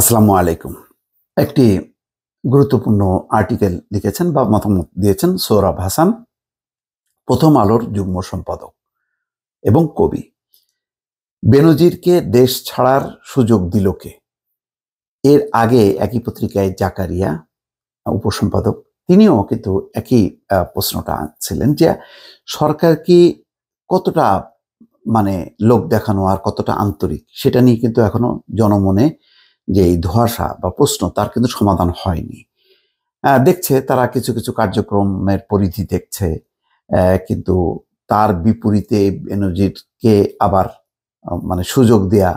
আসসালামু আলাইকুম একটি গুরুত্বপূর্ণ আর্টিকেল লিখেছেন বা মতামত দিয়েছেন সৌরভ হাসান প্রথম আলোর যুগ্ম সম্পাদক এবং কবি বেনজিরকে দেশ ছাড়ার সুযোগ দিল কে এর আগে একই পত্রিকায় জাকারিয়া উপসম্পাদক তিনিও কিন্তু একই প্রশ্নটা আনছিলেন যে সরকার কি কতটা মানে লোক দেখানো আর কতটা আন্তরিক সেটা নিয়ে কিন্তু এখনো জনমনে যে এই ধোয়াশা বা প্রশ্ন তার কিন্তু সমাধান হয়নি হ্যাঁ, দেখছে তারা কিছু কিছু কার্যক্রমের পরিধি দেখছে কিন্তু তার বিপরীতে এনজিরকে আবার মানে সুযোগ দেয়া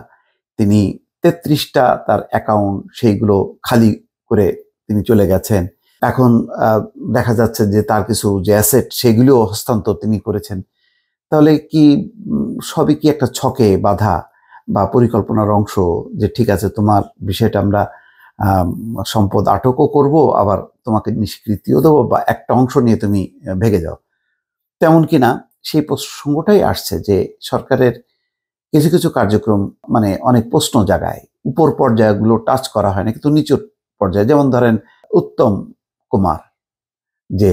তিনি তেত্রিশটা তার অ্যাকাউন্ট সেইগুলো খালি করে তিনি চলে গেছেন এখন দেখা যাচ্ছে যে তার কিছু যে অ্যাসেট সেগুলিও হস্তান্তর তিনি করেছেন তাহলে কি সবই কি একটা ছকে বাধা বা পরিকল্পনার অংশ যে ঠিক আছে তোমার বিষয়টা আমরা সম্পদ আটকও করব আবার তোমাকে নিষ্কৃতিও দেবো বা একটা অংশ নিয়ে তুমি ভেগে যাও তেমন কি না সেই প্রসঙ্গটাই আসছে যে সরকারের কিছু কিছু কার্যক্রম মানে অনেক প্রশ্ন জাগায় উপর পর্যায়গুলো টাচ করা হয় না কিন্তু নিচুর পর্যায়ে যেমন ধরেন উত্তম কুমার যে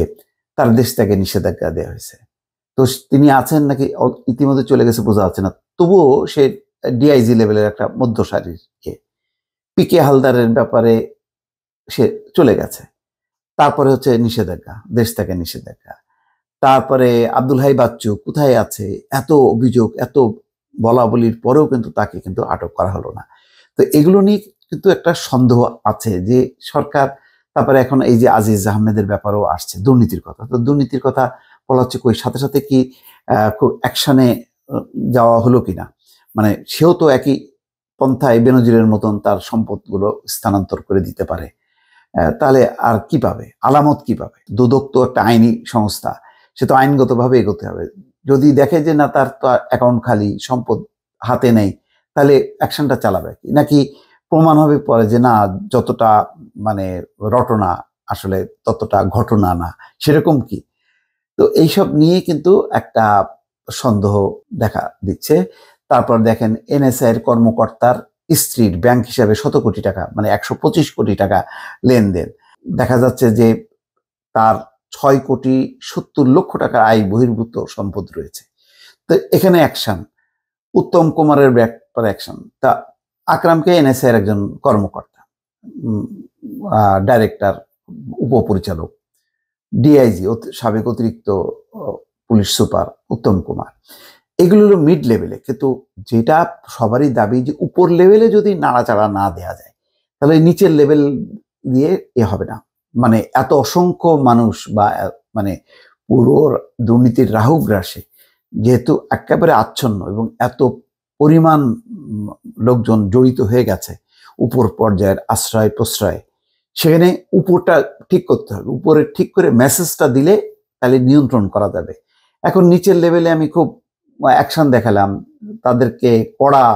তার দেশ থেকে নিষেধাজ্ঞা দেওয়া হয়েছে তো তিনি আছেন নাকি ইতিমধ্যে চলে গেছে বোঝা যাচ্ছে না তবুও সে ডিআইজি লেভেলের একটা সারির কে পিকে হালদারের ব্যাপারে সে চলে গেছে তারপরে হচ্ছে নিষেধাজ্ঞা দেশ থেকে নিষেধাজ্ঞা তারপরে আব্দুল হাই বাচ্চু কোথায় আছে এত অভিযোগ এত বলাবলির পরেও কিন্তু তাকে কিন্তু আটক করা হলো না তো এগুলো নিয়ে কিন্তু একটা সন্দেহ আছে যে সরকার তারপরে এখন এই যে আজিজ আহমেদের ব্যাপারও আসছে দুর্নীতির কথা তো দুর্নীতির কথা বলা হচ্ছে কই সাথে সাথে কি খুব অ্যাকশানে যাওয়া হলো কিনা মানে সেও তো একই পন্থায় বেনজিরের মতন তার সম্পদগুলো স্থানান্তর করে দিতে পারে তাহলে আর কি পাবে আলামত কি পাবে দুদক তো একটা আইনি সংস্থা সে তো আইনগতভাবে এগোতে হবে যদি দেখে যে না তার তো অ্যাকাউন্ট খালি সম্পদ হাতে নেই তাহলে অ্যাকশনটা চালাবে কি নাকি প্রমাণ হবে পরে যে না যতটা মানে রটনা আসলে ততটা ঘটনা না সেরকম কি তো এইসব নিয়ে কিন্তু একটা সন্দেহ দেখা দিচ্ছে তারপর দেখেন এনএসআই এর কর্মকর্তার স্ত্রীর ব্যাংক হিসাবে শত কোটি টাকা মানে একশো পঁচিশ কোটি টাকা লেনদেন দেখা যাচ্ছে যে তার ছয় কোটি সত্তর লক্ষ টাকার আয় বহির্ভূত সম্পদ রয়েছে তো এখানে অ্যাকশান উত্তম কুমারের ব্যাপারে অ্যাকশান তা আকরামকে এনএসআই এর একজন কর্মকর্তা ডাইরেক্টর উপপরিচালক ডিআইজি সাবেক অতিরিক্ত পুলিশ সুপার উত্তম কুমার এগুলো হলো মিড লেভেলে কিন্তু যেটা সবারই দাবি যে উপর লেভেলে যদি নাড়াচাড়া না দেয়া যায় তাহলে নিচের লেভেল দিয়ে এ হবে না মানে এত অসংখ্য মানুষ বা মানে পুরো দুর্নীতির রাহুগ্রাসে যেহেতু একেবারে আচ্ছন্ন এবং এত পরিমাণ লোকজন জড়িত হয়ে গেছে উপর পর্যায়ের আশ্রয় প্রশ্রয় সেখানে উপরটা ঠিক করতে হবে উপরে ঠিক করে মেসেজটা দিলে তাহলে নিয়ন্ত্রণ করা যাবে এখন নিচের লেভেলে আমি খুব অ্যাকশান দেখালাম তাদেরকে কড়া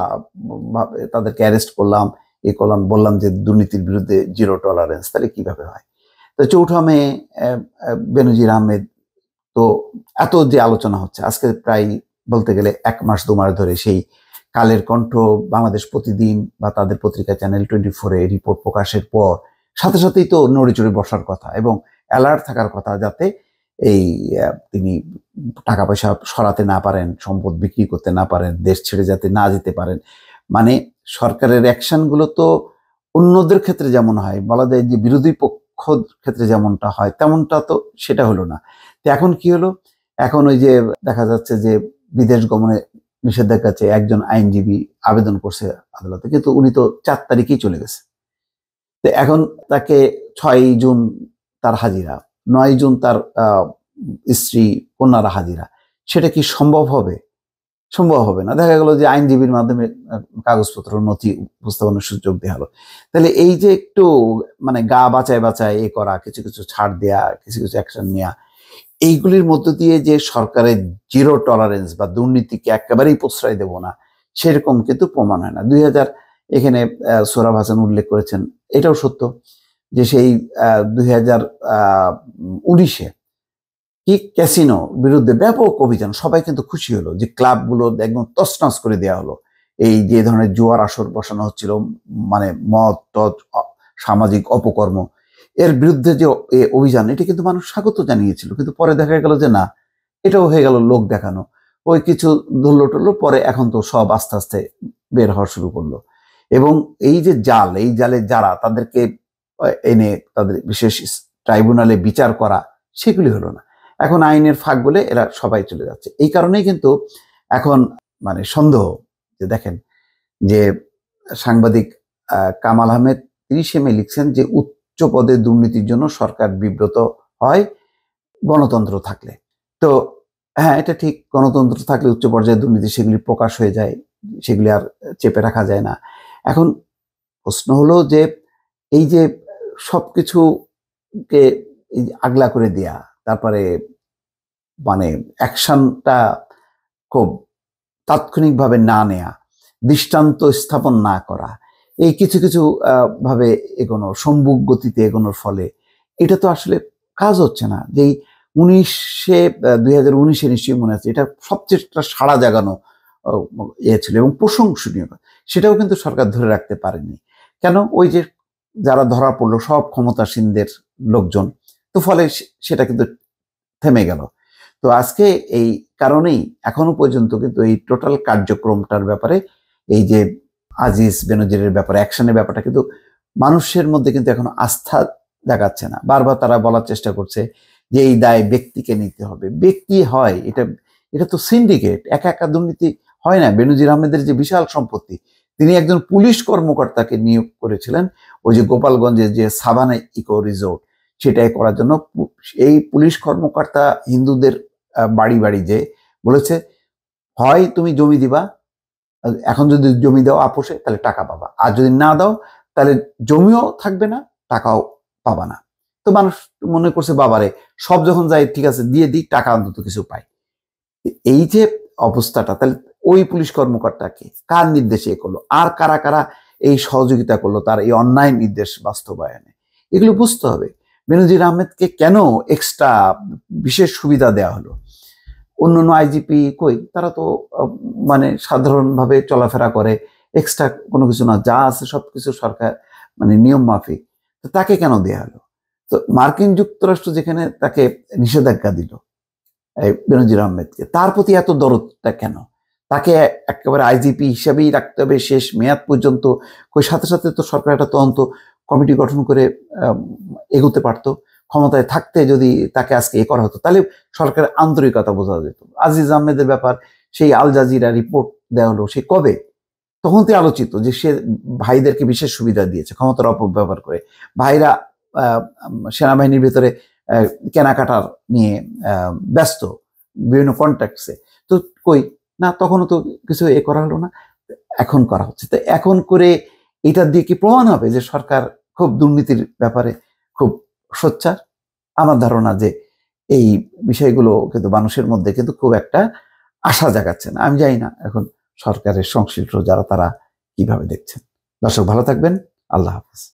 তাদেরকে অ্যারেস্ট করলাম এ করলাম বললাম যে দুর্নীতির বিরুদ্ধে জিরো টলারেন্স তাহলে কিভাবে হয় তো চৌঠা মে বেনজির আহমেদ তো এত যে আলোচনা হচ্ছে আজকে প্রায় বলতে গেলে এক মাস দু মাস ধরে সেই কালের কণ্ঠ বাংলাদেশ প্রতিদিন বা তাদের পত্রিকা চ্যানেল টোয়েন্টি ফোরে রিপোর্ট প্রকাশের পর সাথে সাথেই তো নড়ে চড়ে বসার কথা এবং অ্যালার্ট থাকার কথা যাতে এই তিনি টাকা পয়সা সরাতে না পারেন সম্পদ বিক্রি করতে না পারেন দেশ ছেড়ে যাতে না যেতে পারেন মানে সরকারের অ্যাকশনগুলো তো অন্যদের ক্ষেত্রে যেমন হয় বলা যায় যে বিরোধী পক্ষ ক্ষেত্রে যেমনটা হয় তেমনটা তো সেটা হলো না তো এখন কি হলো এখন ওই যে দেখা যাচ্ছে যে বিদেশ গমনে নিষেধাজ্ঞা চেয়ে একজন আইনজীবী আবেদন করছে আদালতে কিন্তু উনি তো চার তারিখেই চলে গেছে তো এখন তাকে ছয় জুন তার হাজিরা নয় জুন তার স্ত্রী কন্যারা হাজিরা সেটা কি সম্ভব হবে সম্ভব হবে না দেখা গেল যে আইনজীবীর মাধ্যমে কাগজপত্র নথি উপস্থাপনের সুযোগ দেওয়া হলো তাহলে এই যে একটু মানে গা বাঁচায় বাঁচায় এ করা কিছু কিছু ছাড় দেয়া কিছু কিছু অ্যাকশন নেওয়া এইগুলির মধ্য দিয়ে যে সরকারের জিরো টলারেন্স বা দুর্নীতিকে একেবারেই প্রশ্রয় দেবো না সেরকম কিন্তু প্রমাণ হয় না দুই এখানে সোরাব হাসান উল্লেখ করেছেন এটাও সত্য যে সেই দুই হাজার উনিশে কি ক্যাসিনো বিরুদ্ধে ব্যাপক অভিযান সবাই কিন্তু খুশি হলো যে ক্লাবগুলো একদম তসনাস করে দেওয়া হলো এই যে ধরনের জোয়ার আসর বসানো হচ্ছিল মানে মদ টদ সামাজিক অপকর্ম এর বিরুদ্ধে যে অভিযান এটি কিন্তু মানুষ স্বাগত জানিয়েছিল কিন্তু পরে দেখা গেল যে না এটাও হয়ে গেল লোক দেখানো ওই কিছু ধরল টুল্লো পরে এখন তো সব আস্তে আস্তে বের হওয়া শুরু করলো এবং এই যে জাল এই জালে যারা তাদেরকে এনে তাদের বিশেষ ট্রাইব্যুনালে বিচার করা সেগুলি হলো না এখন আইনের ফাঁক বলে এরা সবাই চলে যাচ্ছে এই কারণেই কিন্তু এখন মানে সন্দেহ যে দেখেন যে সাংবাদিক কামাল আহমেদ তিরিশে মে লিখছেন যে উচ্চ পদে দুর্নীতির জন্য সরকার বিব্রত হয় গণতন্ত্র থাকলে তো হ্যাঁ এটা ঠিক গণতন্ত্র থাকলে উচ্চ পর্যায়ে দুর্নীতি সেগুলি প্রকাশ হয়ে যায় সেগুলি আর চেপে রাখা যায় না এখন প্রশ্ন হলো যে এই যে সব কিছুকে আগলা করে দেয়া তারপরে মানে অ্যাকশানটা খুব তাৎক্ষণিকভাবে না নেয়া দৃষ্টান্ত স্থাপন না করা এই কিছু কিছু ভাবে এগোনো সম্ভুক গতিতে এগোনোর ফলে এটা তো আসলে কাজ হচ্ছে না যেই উনিশে দুই হাজার উনিশে নিশ্চয়ই মনে আছে এটা সবচেয়ে সাড়া জাগানো ইয়ে ছিল এবং প্রশংসনীয় সেটাও কিন্তু সরকার ধরে রাখতে পারেনি কেন ওই যে যারা ধরা পড়লো সব ক্ষমতাসীনদের লোকজন তো ফলে সেটা কিন্তু থেমে গেল তো আজকে এই কারণেই এখনো পর্যন্ত কিন্তু এই টোটাল কার্যক্রমটার ব্যাপারে এই যে আজিজ বেনজিরের ব্যাপারে অ্যাকশনের ব্যাপারটা কিন্তু মানুষের মধ্যে কিন্তু এখন আস্থা দেখাচ্ছে না বারবার তারা বলার চেষ্টা করছে যে এই দায় ব্যক্তিকে নিতে হবে ব্যক্তি হয় এটা এটা তো সিন্ডিকেট একা একা দুর্নীতি হয় না বেনজির আহমেদের যে বিশাল সম্পত্তি তিনি একজন পুলিশ কর্মকর্তাকে নিয়োগ করেছিলেন ওই যে গোপালগঞ্জের যে সাবানা ইকো রিসোর্ট সেটাই করার জন্য এই পুলিশ কর্মকর্তা হিন্দুদের বাড়ি বাড়ি যে বলেছে হয় তুমি জমি দিবা এখন যদি জমি দাও আপোষে তাহলে টাকা পাবা আর যদি না দাও তাহলে জমিও থাকবে না টাকাও পাবা না তো মানুষ মনে করছে বাবারে সব যখন যায় ঠিক আছে দিয়ে দিই টাকা অন্তত কিছু পাই এই যে অবস্থাটা তাহলে ওই পুলিশ কর্মকর্তাকে কার নির্দেশে করলো আর কারা কারা এই সহযোগিতা করলো তার এই অন্যায় নির্দেশ বাস্তবায়নে এগুলো বুঝতে হবে বেনজির আহমেদকে কেন এক্সট্রা বিশেষ সুবিধা দেওয়া হলো অন্য অন্য আইজিপি কই তারা তো মানে সাধারণভাবে চলাফেরা করে এক্সট্রা কোনো কিছু না যা আছে সব কিছু সরকার মানে নিয়ম মাফিক তো তাকে কেন দেয়া হলো তো মার্কিন যুক্তরাষ্ট্র যেখানে তাকে নিষেধাজ্ঞা দিল এই বেনজির আহমেদকে তার প্রতি এত দরদটা কেন তাকে একেবারে আইজিপি হিসাবেই রাখতে হবে শেষ মেয়াদ পর্যন্ত ওই সাথে সাথে তো সরকার একটা তদন্ত কমিটি গঠন করে এগোতে পারত ক্ষমতায় থাকতে যদি তাকে আজকে এ করা হতো তাহলে সরকারের আন্তরিকতা বোঝা যেত আজিজ আহমেদের ব্যাপার সেই আল জাজিরা রিপোর্ট দেওয়া হলো সে কবে তখন তো আলোচিত যে সে ভাইদেরকে বিশেষ সুবিধা দিয়েছে ক্ষমতার অপব্যবহার করে ভাইরা সেনাবাহিনীর ভেতরে কেনাকাটার নিয়ে ব্যস্ত বিভিন্ন কন্ট্যাক্টসে তো কই না তখনও তো কিছু এ করা হলো না এখন করা হচ্ছে তো এখন করে এটার দিয়ে কি প্রমাণ হবে যে সরকার খুব দুর্নীতির ব্যাপারে খুব সোচ্চার আমার ধারণা যে এই বিষয়গুলো কিন্তু মানুষের মধ্যে কিন্তু খুব একটা আশা জাগাচ্ছে না আমি জানি না এখন সরকারের সংশ্লিষ্ট যারা তারা কিভাবে দেখছেন দর্শক ভালো থাকবেন আল্লাহ হাফিজ